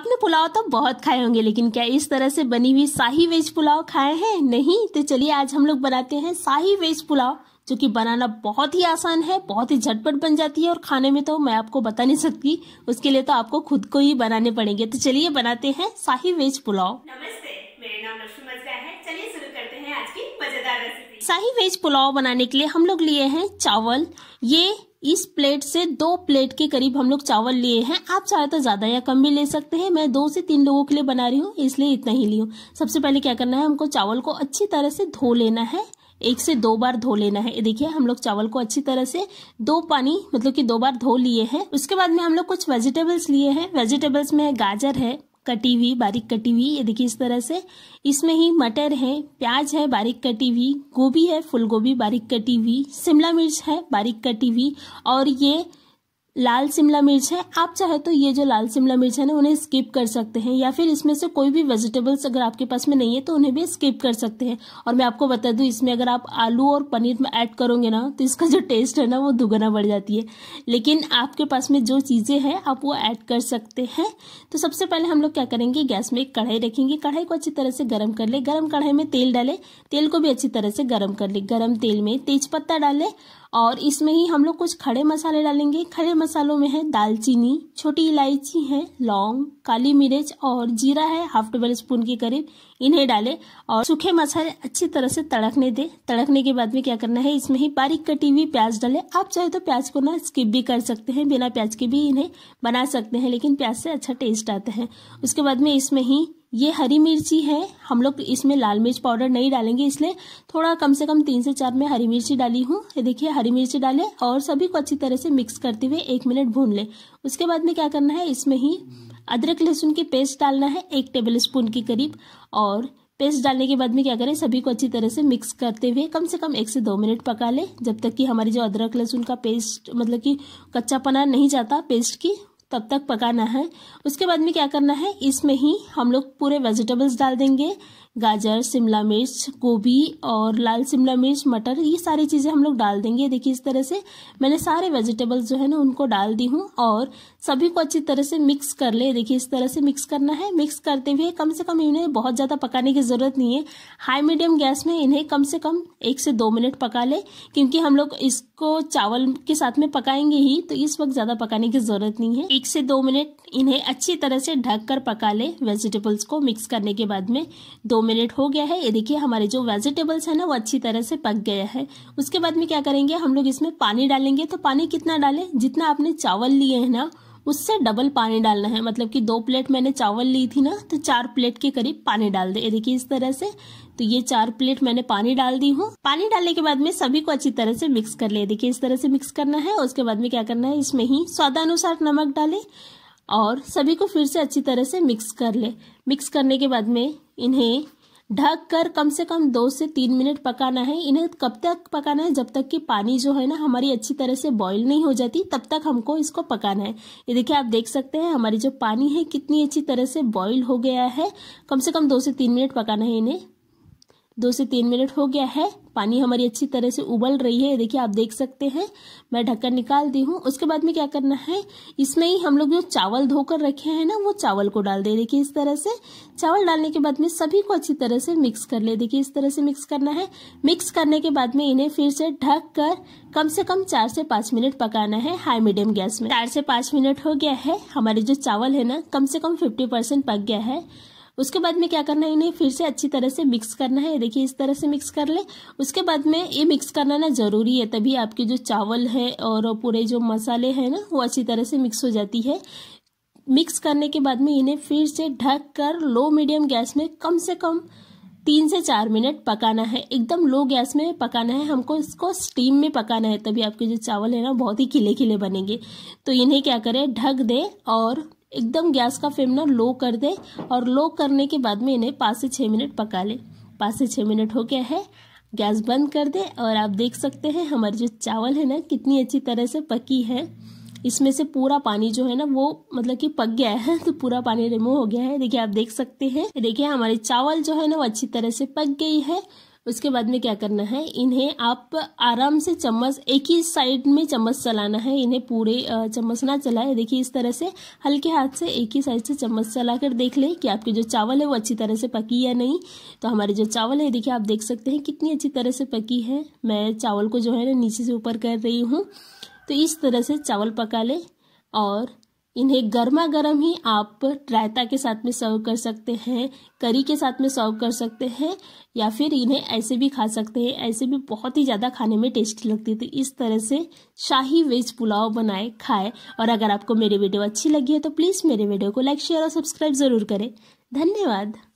आपने पुलाव तो बहुत खाए होंगे लेकिन क्या इस तरह से बनी हुई शाही वेज पुलाव खाए हैं नहीं तो चलिए आज हम लोग बनाते हैं शाही वेज पुलाव जो कि बनाना बहुत ही आसान है बहुत ही झटपट बन जाती है और खाने में तो मैं आपको बता नहीं सकती उसके लिए तो आपको खुद को ही बनाने पड़ेंगे तो चलिए बनाते हैं शाही वेज पुलाव नमस्ते मेरा नाम लक्ष्मी है चलिए शुरू करते हैं आज की मजेदार रेसिपी शाही वेज पुलाव बनाने के लिए हम लोग लिए हैं चावल ये इस प्लेट से दो प्लेट के करीब हम लोग चावल लिए हैं आप चाहे तो ज़्यादा या कम भी ले सकते हैं मैं दो से तीन लोगों के लिए बना रही हूँ इसलिए इतना ही ली हूँ सबसे पहले क्या करना है हमको चावल को अच्छी तरह से धो लेना है एक से दो बार धो लेना है देखिए हम लोग चावल को अच्छी तरह से दो पानी मतलब कि दो बार धो लिए हैं उसके बाद में हम लोग कुछ वेजिटेबल्स लिए हैं वेजिटेबल्स में गाजर है कटी हुई बारीक कटी हुई ये देखिए इस तरह से इसमें ही मटर है प्याज है बारीक कटी हुई गोभी है फूल गोभी बारीक कटी हुई शिमला मिर्च है बारीक कटी हुई और ये लाल शिमला मिर्च है आप चाहे तो ये जो लाल शिमला मिर्च है ना उन्हें स्किप कर सकते हैं या फिर इसमें से कोई भी वेजिटेबल्स अगर आपके पास में नहीं है तो उन्हें भी स्किप कर सकते हैं और मैं आपको बता दूं इसमें अगर आप आलू और पनीर में ऐड करोगे ना तो इसका जो टेस्ट है ना वो दुगना बढ़ जाती है लेकिन आपके पास में जो चीज़ें हैं आप वो ऐड कर सकते हैं तो सबसे पहले हम लोग क्या करेंगे गैस में एक कढ़ाई रखेंगे कढ़ाई को अच्छी तरह से गर्म कर ले गर्म कढ़ाई में तेल डालें तेल को भी अच्छी तरह से गर्म कर ले गर्म तेल में तेज पत्ता डालें और इसमें ही हम लोग कुछ खड़े मसाले डालेंगे खड़े मसालों में है दालचीनी छोटी इलायची है लौंग काली मिर्च और जीरा है हाफ टेबल स्पून के करीब इन्हें डालें और सूखे मसाले अच्छी तरह से तड़कने दें तड़कने के बाद में क्या करना है इसमें ही बारीक कटी हुई प्याज डालें आप चाहे तो प्याज को ना स्किप भी कर सकते हैं बिना प्याज के भी इन्हें बना सकते हैं लेकिन प्याज से अच्छा टेस्ट आता है उसके बाद में इसमें ही ये हरी मिर्ची है हम लोग इसमें लाल मिर्च पाउडर नहीं डालेंगे इसलिए थोड़ा कम से कम तीन से चार में हरी मिर्ची डाली हूँ ये देखिए हरी मिर्ची डालें और सभी को अच्छी तरह से मिक्स करते हुए एक मिनट भून लें उसके बाद में क्या करना है इसमें ही अदरक लहसुन की पेस्ट डालना है एक टेबल स्पून के करीब और पेस्ट डालने के बाद में क्या करें सभी को अच्छी तरह से मिक्स करते हुए कम से कम एक से दो मिनट पका लें जब तक कि हमारी जो अदरक लहसुन का पेस्ट मतलब कि कच्चापना नहीं जाता पेस्ट की तब तक पकाना है उसके बाद में क्या करना है इसमें ही हम लोग पूरे वेजिटेबल्स डाल देंगे गाजर शिमला मिर्च गोभी और लाल शिमला मिर्च मटर ये सारी चीज़ें हम लोग डाल देंगे देखिए इस तरह से मैंने सारे वेजिटेबल्स जो है ना उनको डाल दी हूँ और सभी को अच्छी तरह से मिक्स कर ले देखिए इस तरह से मिक्स करना है मिक्स करते हुए कम से कम इन्हें बहुत ज़्यादा पकाने की ज़रूरत नहीं है हाई मीडियम गैस में इन्हें कम से कम एक से दो मिनट पका ले क्योंकि हम लोग इसको चावल के साथ में पकाएंगे ही तो इस वक्त ज़्यादा पकाने की ज़रूरत नहीं है एक से दो मिनट इन्हें अच्छी तरह से ढक कर पका लें वेजिटेबल्स को मिक्स करने के बाद में दो मिनट हो गया है ये देखिए हमारे जो वेजिटेबल्स है ना वो अच्छी तरह से पक गया है उसके बाद में क्या करेंगे हम लोग इसमें पानी डालेंगे तो पानी कितना डालें जितना आपने चावल लिए हैं ना उससे डबल पानी डालना है मतलब कि दो प्लेट मैंने चावल ली थी ना तो चार प्लेट के करीब पानी डाल दे देखिए इस तरह से तो ये चार प्लेट मैंने पानी डाल दी हूँ पानी डालने के बाद में सभी को अच्छी तरह से मिक्स कर ले देखिए इस तरह से मिक्स करना है उसके बाद में क्या करना है इसमें ही स्वादानुसार नमक डाले और सभी को फिर से अच्छी तरह से मिक्स कर ले मिक्स करने के बाद में इन्हें ढक कर कम से कम दो से तीन मिनट पकाना है इन्हें कब तक पकाना है जब तक कि पानी जो है ना हमारी अच्छी तरह से बॉईल नहीं हो जाती तब तक हमको इसको पकाना है ये देखिए आप देख सकते हैं हमारी जो पानी है कितनी अच्छी तरह से बॉईल हो गया है कम से कम दो से तीन मिनट पकाना है इन्हें दो से तीन मिनट हो गया है पानी हमारी अच्छी तरह से उबल रही है देखिए आप देख सकते हैं मैं ढक्कन निकाल दी हूँ उसके बाद में क्या करना है इसमें ही हम लोग जो चावल धोकर रखे हैं ना वो चावल को डाल दे देखिए इस तरह से चावल डालने के बाद में सभी को अच्छी तरह से मिक्स कर ले देखिए इस तरह से मिक्स करना है मिक्स करने के बाद में इन्हें फिर से ढक कर कम से कम चार से पांच मिनट पकाना है हाई मीडियम गैस में चार से पांच मिनट हो गया है हमारे जो चावल है ना कम से कम फिफ्टी परसेंट पक गया है उसके बाद में क्या करना है इन्हें फिर से अच्छी तरह से मिक्स करना है देखिए इस तरह से मिक्स कर ले उसके बाद में ये मिक्स करना ना ज़रूरी है तभी आपके जो चावल है और पूरे जो मसाले हैं ना वो अच्छी तरह से मिक्स हो जाती है मिक्स करने के बाद में इन्हें फिर से ढक कर लो मीडियम गैस में कम से कम तीन से चार मिनट पकाना है एकदम लो गैस में पकाना है हमको इसको स्टीम में पकाना है तभी आपके जो चावल है ना बहुत ही खिले खिले बनेंगे तो इन्हें क्या करें ढक दें और एकदम गैस का फ्लेम ना लो कर दें और लो करने के बाद में इन्हें पाँच से छः मिनट पका लें पाँच से छः मिनट हो गया है गैस बंद कर दें और आप देख सकते हैं हमारी जो चावल है ना कितनी अच्छी तरह से पकी है इसमें से पूरा पानी जो है ना वो मतलब कि पक गया है तो पूरा पानी रिमूव हो गया है देखिए आप देख सकते हैं देखिए हमारे चावल जो है ना वो अच्छी तरह से पक गई है उसके बाद में क्या करना है इन्हें आप आराम से चम्मच एक ही साइड में चम्मच चलाना है इन्हें पूरे चम्मच ना चलाए देखिए इस तरह से हल्के हाथ से एक ही साइड से चम्मच चला कर देख लें कि आपके जो चावल है वो अच्छी तरह से पकी या नहीं तो हमारे जो चावल है देखिए आप देख सकते हैं कितनी अच्छी तरह से पकी है मैं चावल को जो है ना नीचे से ऊपर कर रही हूँ तो इस तरह से चावल पका लें और इन्हें गर्मा गर्म ही आप रायता के साथ में सर्व कर सकते हैं करी के साथ में सर्व कर सकते हैं या फिर इन्हें ऐसे भी खा सकते हैं ऐसे भी बहुत ही ज़्यादा खाने में टेस्टी लगती है तो इस तरह से शाही वेज पुलाव बनाए खाए और अगर आपको मेरी वीडियो अच्छी लगी है तो प्लीज़ मेरे वीडियो को लाइक शेयर और सब्सक्राइब ज़रूर करें धन्यवाद